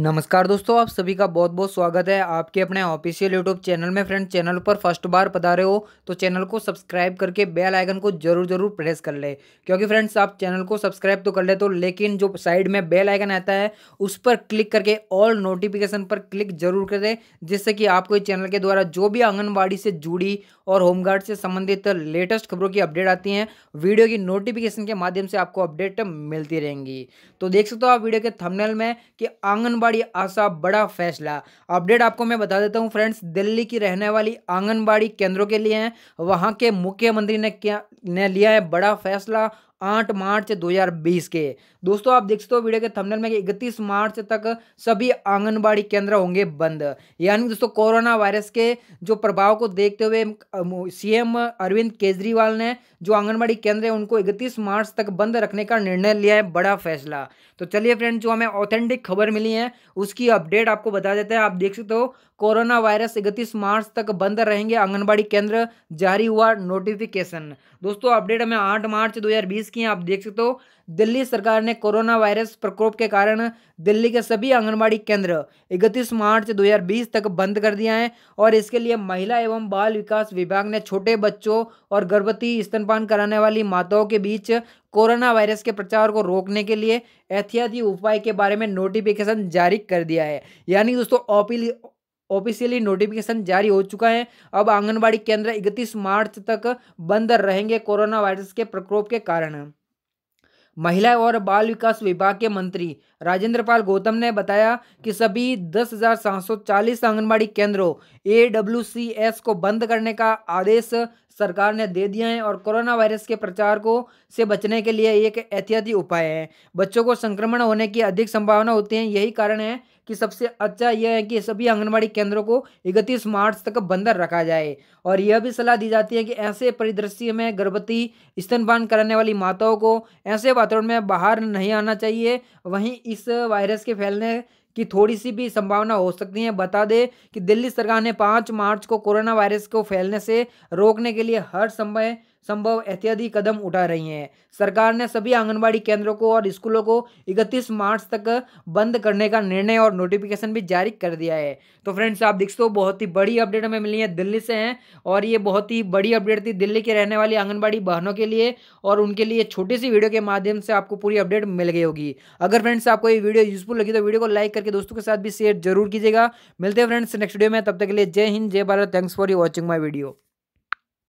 नमस्कार दोस्तों आप सभी का बहुत बहुत स्वागत है आपके अपने ऑफिशियल यूट्यूब चैनल में फ्रेंड चैनल पर फर्स्ट बार बता रहे हो तो चैनल को सब्सक्राइब करके बेल आइकन को जरूर जरूर प्रेस कर ले क्योंकि फ्रेंड्स आप चैनल को सब्सक्राइब तो कर ले तो लेकिन जो साइड में बेल आइकन आता है उस पर क्लिक करके ऑल नोटिफिकेशन पर क्लिक जरूर कर दे जिससे कि आपको इस चैनल के द्वारा जो भी आंगनबाड़ी से जुड़ी और होमगार्ड से संबंधित लेटेस्ट खबरों की अपडेट आती हैं वीडियो की नोटिफिकेशन के माध्यम से आपको अपडेट मिलती रहेंगी तो देख सकते हो आप वीडियो के थमनेल में कि आंगनबाड़ी आंगनबाड़ी आशा बड़ा फैसला अपडेट आपको मैं बता देता हूँ फ्रेंड्स दिल्ली की रहने वाली आंगनबाड़ी केंद्रों के लिए हैं वहाँ के मुख्यमंत्री ने क्या ने लिया है बड़ा फैसला आठ मार्च 2020 के दोस्तों आप देख सकते हो वीडियो के थंबनेल में इकतीस मार्च तक सभी आंगनबाड़ी केंद्र होंगे बंद यानी दोस्तों कोरोना वायरस के जो प्रभाव को देखते हुए सीएम अरविंद केजरीवाल ने जो आंगनबाड़ी केंद्र है उनको इकतीस मार्च तक बंद रखने का निर्णय लिया है बड़ा फैसला तो चलिए फ्रेंड जो हमें ऑथेंटिक खबर मिली है उसकी अपडेट आपको बता देते हैं आप देख सकते हो कोरोना वायरस इकतीस मार्च तक बंद रहेंगे आंगनबाड़ी केंद्र जारी हुआ नोटिफिकेशन दोस्तों अपडेट हमें आठ मार्च 2020 की आप देख सकते हो दिल्ली सरकार ने कोरोना वायरस प्रकोप के कारण दिल्ली के सभी आंगनबाड़ी केंद्र 31 मार्च 2020 तक बंद कर दिया है और इसके लिए महिला एवं बाल विकास विभाग ने छोटे बच्चों और गर्भवती स्तनपान कराने वाली माताओं के बीच कोरोना वायरस के प्रचार को रोकने के लिए एहतियाती उपाय के बारे में नोटिफिकेशन जारी कर दिया है यानी दोस्तों अपील ऑफिशियली नोटिफिकेशन जारी हो चुका है अब आंगनबाड़ी केंद्र इकतीस मार्च तक बंद रहेंगे कोरोना वायरस के प्रकोप के कारण महिला और बाल विकास विभाग के मंत्री राजेंद्र पाल गौतम ने बताया कि सभी 10,740 आंगनबाड़ी केंद्रों ए को बंद करने का आदेश सरकार ने दे दिया है और कोरोना वायरस के प्रचार को से बचने के लिए एक एहतियाती उपाय है बच्चों को संक्रमण होने की अधिक संभावना होती है यही कारण है कि सबसे अच्छा यह है कि सभी आंगनबाड़ी केंद्रों को इकतीस मार्च तक बंद रखा जाए और यह भी सलाह दी जाती है कि ऐसे परिदृश्य में गर्भवती स्तनपान कराने वाली माताओं को ऐसे वातावरण में बाहर नहीं आना चाहिए वहीं इस वायरस के फैलने की थोड़ी सी भी संभावना हो सकती है बता दें कि दिल्ली सरकार ने पाँच मार्च को कोरोना वायरस को फैलने से रोकने के लिए हर समय संभव एहतियाती कदम उठा रही हैं सरकार ने सभी आंगनबाड़ी केंद्रों को और स्कूलों को 31 मार्च तक बंद करने का निर्णय और नोटिफिकेशन भी जारी कर दिया है तो फ्रेंड्स आप देख सकते हो बहुत ही बड़ी अपडेट हमें मिली है दिल्ली से हैं और ये बहुत ही बड़ी अपडेट थी दिल्ली के रहने वाली आंगनबाड़ी बहनों के लिए और उनके लिए छोटी सी वीडियो के माध्यम से आपको पूरी अपडेट मिल गई होगी अगर फ्रेंड्स आपको ये वीडियो यूजफुल लगी तो वीडियो को लाइक करके दोस्तों के साथ भी शेयर जरूर कीजिएगा मिलते हैं फ्रेंड्स नेक्स्ट वीडियो में तब तक के लिए जय हिंद जय Bharat thanks for you watching my video